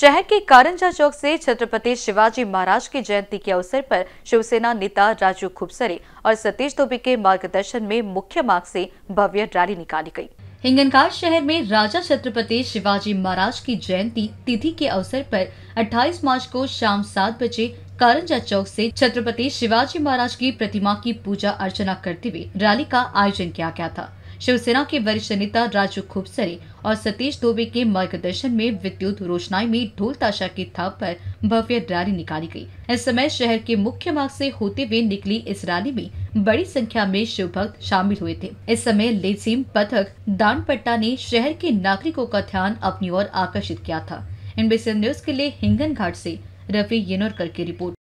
शहर के कारंजा चौक से छत्रपति शिवाजी महाराज की जयंती के अवसर पर शिवसेना नेता राजू खुबसरे और सतीश धोबी के मार्गदर्शन में मुख्य मार्ग से भव्य रैली निकाली गई। हिंगनकार शहर में राजा छत्रपति शिवाजी महाराज की जयंती तिथि के अवसर पर 28 मार्च को शाम सात बजे कारंजा चौक से छत्रपति शिवाजी महाराज की प्रतिमा की पूजा अर्चना करते हुए रैली का आयोजन किया गया था शिवसेना के वरिष्ठ नेता राजू खुबसरे और सतीश दोबे के मार्गदर्शन में विद्युत रोशनाई में ढोल ताशा की थाप पर भव्य रैली निकाली गई इस समय शहर के मुख्य मार्ग से होते हुए निकली इस रैली में बड़ी संख्या में शिव भक्त शामिल हुए थे इस समय लेजिम पथक दानपट्टा ने शहर के नागरिकों का ध्यान अपनी ओर आकर्षित किया था इनबीसी न्यूज के लिए हिंगन घाट ऐसी रफी येनोरकर की रिपोर्ट